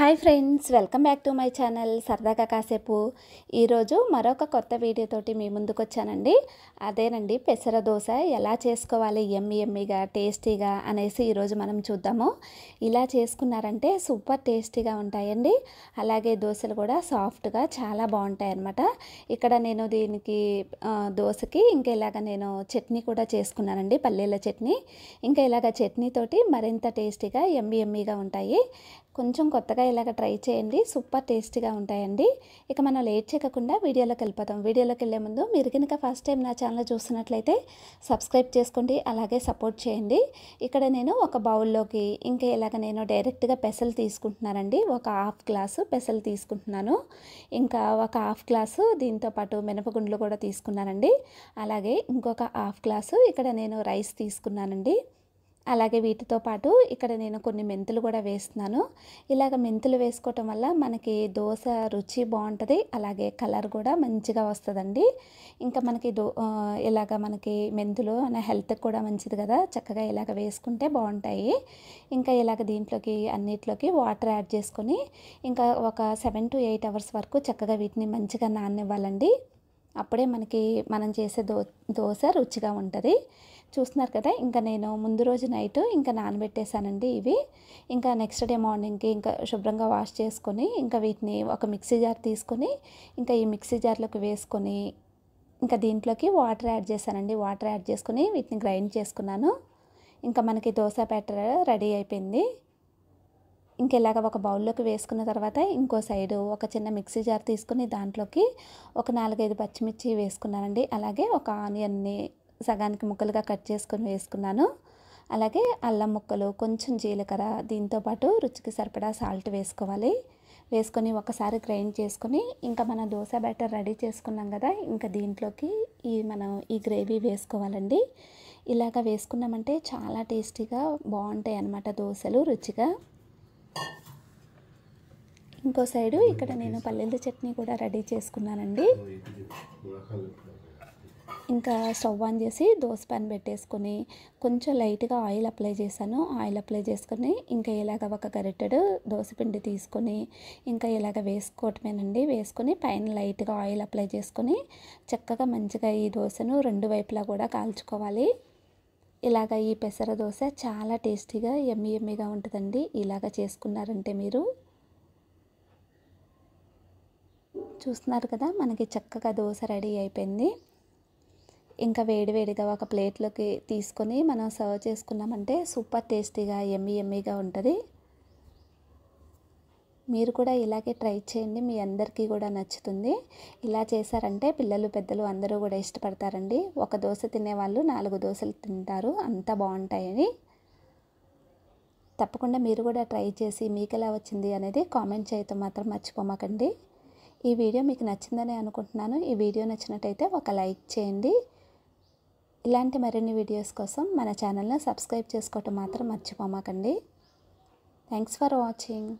hi friends welcome back to my channel సరదాగా కాసేపు ఈరోజు మరొక కొత్త వీడియోతోటి మీ ముందుకు వచ్చానండి అదేనండి పెసర దోశ ఎలా చేసుకోవాలి ఎమ్మి ఎమ్మిగా టేస్టీగా అనేసి ఈరోజు మనం చూద్దాము ఇలా చేసుకున్నారంటే సూపర్ టేస్టీగా ఉంటాయండి అలాగే దోశలు కూడా సాఫ్ట్గా చాలా బాగుంటాయి అన్నమాట ఇక్కడ నేను దీనికి దోశకి ఇంకా ఇలాగ నేను చట్నీ కూడా చేసుకున్నానండి పల్లీల చట్నీ ఇంకా ఇలాగ చట్నీతోటి మరింత టేస్టీగా ఎమ్మి ఎమ్మిగా ఉంటాయి కొంచెం కొత్తగా ఇలాగ ట్రై చేయండి సూపర్ టేస్టీగా ఉంటాయండి ఇక మనం లేట్ చేయకుండా వీడియోలోకి వెళ్ళిపోతాం వీడియోలోకి వెళ్ళే ముందు మీరు కనుక ఫస్ట్ టైం నా ఛానల్ చూస్తున్నట్లయితే సబ్స్క్రైబ్ చేసుకోండి అలాగే సపోర్ట్ చేయండి ఇక్కడ నేను ఒక బౌల్లోకి ఇంకా ఇలాగ నేను డైరెక్ట్గా పెసలు తీసుకుంటున్నానండి ఒక హాఫ్ గ్లాసు పెసలు తీసుకుంటున్నాను ఇంకా ఒక హాఫ్ గ్లాసు దీంతోపాటు మినపగుండ్లు కూడా తీసుకున్నానండి అలాగే ఇంకొక హాఫ్ గ్లాసు ఇక్కడ నేను రైస్ తీసుకున్నానండి అలాగే వీటితో పాటు ఇక్కడ నేను కొన్ని మెంతులు కూడా వేస్తున్నాను ఇలాగ మెంతులు వేసుకోవటం వల్ల మనకి దోశ రుచి బాగుంటుంది అలాగే కలర్ కూడా మంచిగా వస్తుందండి ఇంకా మనకి దో ఇలాగ మనకి మెంతులు మన హెల్త్కి కూడా మంచిది కదా చక్కగా ఇలాగ వేసుకుంటే బాగుంటాయి ఇంకా ఇలాగ దీంట్లోకి అన్నిట్లోకి వాటర్ యాడ్ చేసుకొని ఇంకా ఒక సెవెన్ టు ఎయిట్ అవర్స్ వరకు చక్కగా వీటిని మంచిగా నాన్నివ్వాలండి అప్పుడే మనకి మనం చేసే దో దోశ రుచిగా ఉంటుంది చూస్తున్నారు కదా ఇంకా నేను ముందు రోజు నైట్ ఇంకా నానబెట్టేశానండి ఇవి ఇంకా నెక్స్ట్ డే మార్నింగ్కి ఇంకా శుభ్రంగా వాష్ చేసుకొని ఇంకా వీటిని ఒక మిక్సీ జార్ తీసుకొని ఇంకా ఈ మిక్సీ జార్లోకి వేసుకొని ఇంకా దీంట్లోకి వాటర్ యాడ్ చేశానండి వాటర్ యాడ్ చేసుకుని వీటిని గ్రైండ్ చేసుకున్నాను ఇంకా మనకి దోశ బ్యాటర్ రెడీ అయిపోయింది ఇంకెలాగ ఒక బౌల్లోకి వేసుకున్న తర్వాత ఇంకో సైడు ఒక చిన్న మిక్సీ జార్ తీసుకుని దాంట్లోకి ఒక నాలుగైదు పచ్చిమిర్చి వేసుకున్నానండి అలాగే ఒక ఆనియన్ని సగానికి ముక్కలుగా కట్ చేసుకొని వేసుకున్నాను అలాగే అల్లం ముక్కలు కొంచెం జీలకర్ర దీంతోపాటు రుచికి సరిపడా సాల్ట్ వేసుకోవాలి వేసుకొని ఒకసారి గ్రైండ్ చేసుకొని ఇంకా మన దోశ బ్యాటర్ రెడీ చేసుకున్నాం కదా ఇంకా దీంట్లోకి ఈ మనం ఈ గ్రేవీ వేసుకోవాలండి ఇలాగ వేసుకున్నామంటే చాలా టేస్టీగా బాగుంటాయి అన్నమాట దోశలు రుచిగా ఇంకో సైడు ఇక్కడ నేను పల్లెల చట్నీ కూడా రెడీ చేసుకున్నానండి ఇంకా స్టవ్ ఆన్ చేసి దోశ పాన్ పెట్టేసుకొని కొంచెం లైట్గా ఆయిల్ అప్లై చేశాను ఆయిల్ అప్లై చేసుకొని ఇంకా ఇలాగ ఒక గరిటెడు దోశ పిండి తీసుకొని ఇంకా ఇలాగ వేసుకోవటమేనండి వేసుకొని పైన లైట్గా ఆయిల్ అప్లై చేసుకొని చక్కగా మంచిగా ఈ దోశను రెండు వైపులా కూడా కాల్చుకోవాలి ఇలాగ ఈ పెసర దోశ చాలా టేస్టీగా ఎమ్మి ఎమ్మిగా ఉంటుందండి ఇలాగ చేసుకున్నారంటే మీరు చూస్తున్నారు కదా మనకి చక్కగా దోశ రెడీ అయిపోయింది ఇంకా వేడివేడిగా ఒక ప్లేట్లోకి తీసుకొని మనం సర్వ్ చేసుకున్నామంటే సూపర్ టేస్టీగా ఎమ్మి ఎమ్మిగా ఉంటుంది మీరు కూడా ఇలాగే ట్రై చేయండి మీ అందరికీ కూడా నచ్చుతుంది ఇలా చేశారంటే పిల్లలు పెద్దలు అందరూ కూడా ఇష్టపడతారండి ఒక దోశ తినేవాళ్ళు నాలుగు దోశలు తింటారు అంత బాగుంటాయని తప్పకుండా మీరు కూడా ట్రై చేసి మీకు ఎలా వచ్చింది అనేది కామెంట్ చేయటం మాత్రం మర్చిపోమాకండి ఈ వీడియో మీకు నచ్చిందని అనుకుంటున్నాను ఈ వీడియో నచ్చినట్టయితే ఒక లైక్ చేయండి ఇలాంటి మరిన్ని వీడియోస్ కోసం మన ఛానల్ని సబ్స్క్రైబ్ చేసుకోవటం మాత్రం మర్చిపోమాకండి థ్యాంక్స్ ఫర్ వాచింగ్